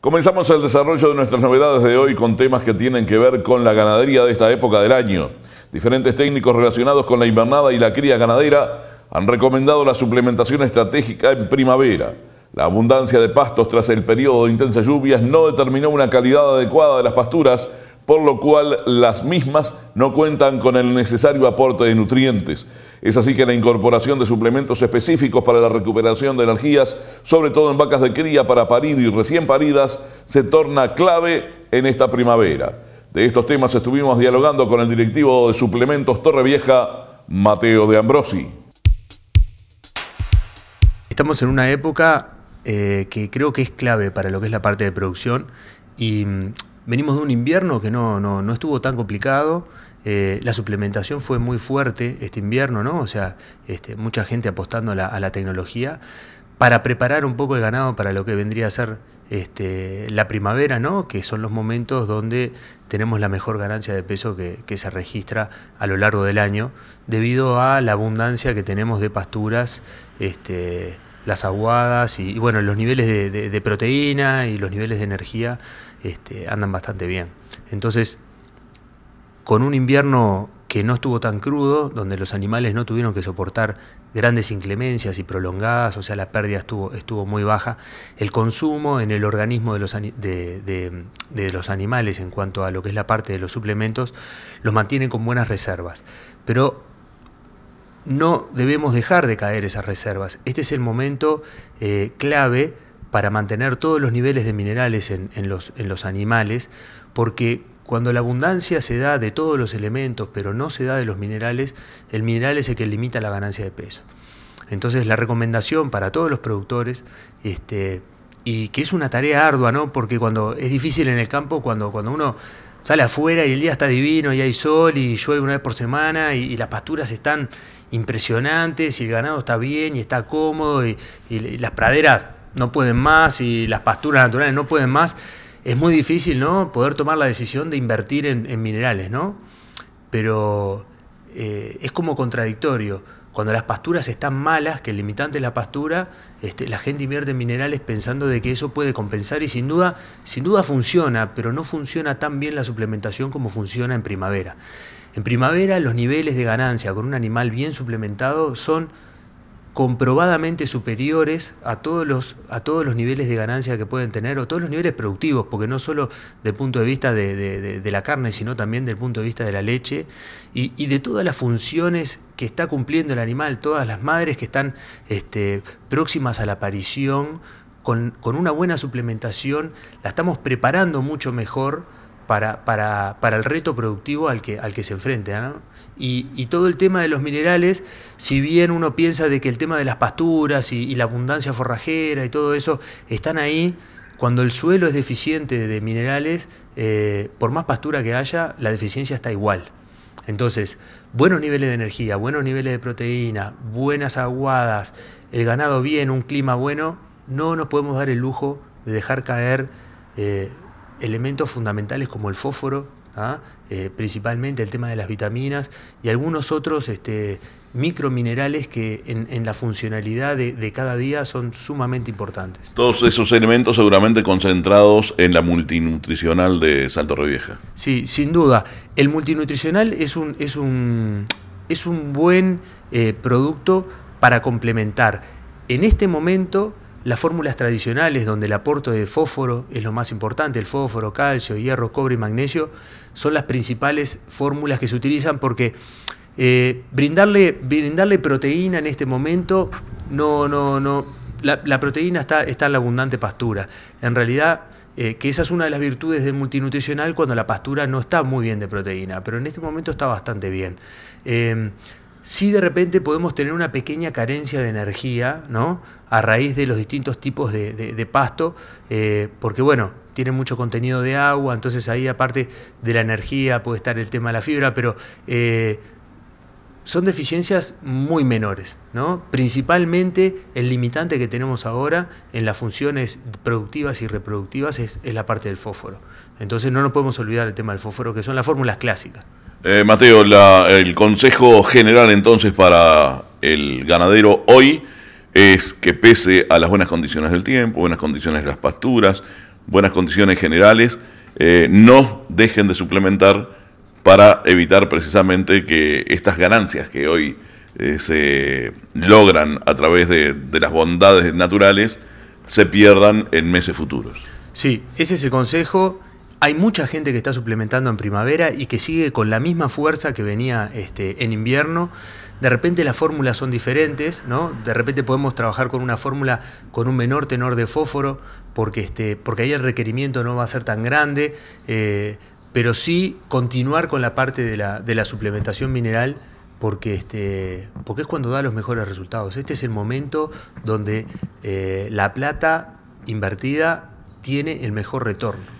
Comenzamos el desarrollo de nuestras novedades de hoy con temas que tienen que ver con la ganadería de esta época del año. Diferentes técnicos relacionados con la invernada y la cría ganadera han recomendado la suplementación estratégica en primavera. La abundancia de pastos tras el periodo de intensas lluvias no determinó una calidad adecuada de las pasturas por lo cual las mismas no cuentan con el necesario aporte de nutrientes. Es así que la incorporación de suplementos específicos para la recuperación de energías, sobre todo en vacas de cría para parir y recién paridas, se torna clave en esta primavera. De estos temas estuvimos dialogando con el directivo de suplementos Torrevieja, Mateo de Ambrosi. Estamos en una época eh, que creo que es clave para lo que es la parte de producción y venimos de un invierno que no, no, estuvo tan complicado. Eh, la suplementación fue muy fuerte este invierno, ¿no? O sea, este, mucha gente apostando a la, tecnología para preparar un poco el ganado para lo que vendría a ser este, la primavera, ¿no? Que son los momentos donde tenemos la mejor ganancia de peso que, se registra a lo largo del año, debido a la abundancia que tenemos de pasturas. Este, las aguadas y, bueno, los niveles de, proteína y los niveles de energía este, andan bastante bien. Entonces, con un invierno que no estuvo tan crudo, donde los animales no tuvieron que soportar grandes inclemencias y prolongadas, o sea, la pérdida estuvo, estuvo muy baja. El consumo en el organismo de los, de, de los animales en cuanto a lo que es la parte de los suplementos, los mantienen con buenas reservas. Pero no debemos dejar de caer esas reservas. Este es el momento eh, clave para mantener todos los niveles de minerales en, los, en los animales, porque cuando la abundancia se da de todos los elementos, pero no se da de los minerales, el mineral es el que limita la ganancia de peso. Entonces la recomendación para todos los productores, este, y que es una tarea ardua, ¿no? Porque cuando es difícil en el campo, cuando, cuando uno sale afuera y el día está divino y hay sol y llueve una vez por semana y, las pasturas están impresionantes y el ganado está bien y está cómodo y, las praderas no pueden más y las pasturas naturales no pueden más, es muy difícil ¿no? poder tomar la decisión de invertir en, minerales, ¿no? Pero eh, es como contradictorio cuando las pasturas están malas, que el limitante es la pastura, este, la gente invierte en minerales pensando de que eso puede compensar y sin duda, sin duda funciona, pero no funciona tan bien la suplementación como funciona en primavera. En primavera los niveles de ganancia con un animal bien suplementado son comprobadamente superiores a todos, los, a todos los niveles de ganancia que pueden tener o todos los niveles productivos, porque no solo del punto de vista de, la carne, sino también del punto de vista de la leche y, de todas las funciones que está cumpliendo el animal, todas las madres que están este, próximas a la aparición, con una buena suplementación, la estamos preparando mucho mejor para, el reto productivo al que, al que se enfrenta. Y, todo el tema de los minerales, si bien uno piensa de que el tema de las pasturas y, la abundancia forrajera y todo eso están ahí, cuando el suelo es deficiente de minerales, eh, por más pastura que haya, la deficiencia está igual. Entonces, buenos niveles de energía, buenos niveles de proteína, buenas aguadas, el ganado bien, un clima bueno, no nos podemos dar el lujo de dejar caer eh, elementos fundamentales como el fósforo, ¿ah? eh, principalmente el tema de las vitaminas y algunos otros este, microminerales que en, la funcionalidad de, cada día son sumamente importantes. Todos esos elementos seguramente concentrados en la multinutricional de Salto Revieja. Sí, sin duda. El multinutricional es un, es un, es un buen eh, producto para complementar. En este momento las fórmulas tradicionales donde el aporte de fósforo es lo más importante, el fósforo, calcio, hierro, cobre y magnesio, son las principales fórmulas que se utilizan porque eh, brindarle, proteína en este momento, no, no, no, la, proteína está, está en la abundante pastura. En realidad, eh, que esa es una de las virtudes del multinutricional cuando la pastura no está muy bien de proteína, pero en este momento está bastante bien. Eh, si de repente podemos tener una pequeña carencia de energía, ¿no? A raíz de los distintos tipos de, pasto, eh, porque bueno, tiene mucho contenido de agua, entonces ahí aparte de la energía puede estar el tema de la fibra, pero eh, son deficiencias muy menores, ¿no? Principalmente el limitante que tenemos ahora en las funciones productivas y reproductivas es, la parte del fósforo. Entonces no nos podemos olvidar el tema del fósforo, que son las fórmulas clásicas. Eh, Mateo, el consejo general entonces para el ganadero hoy es que pese a las buenas condiciones del tiempo, buenas condiciones de las pasturas, buenas condiciones generales, eh, no dejen de suplementar para evitar precisamente que estas ganancias que hoy eh, se logran a través de, las bondades naturales se pierdan en meses futuros. Sí, ese es el consejo. Hay mucha gente que está suplementando en primavera y que sigue con la misma fuerza que venía este, en invierno. De repente las fórmulas son diferentes, ¿no? De repente podemos trabajar con una fórmula con un menor tenor de fósforo, porque, este, porque ahí el requerimiento no va a ser tan grande. Eh, pero sí continuar con la parte de la, de la suplementación mineral porque, este, porque es cuando da los mejores resultados. Este es el momento donde eh, la plata invertida tiene el mejor retorno.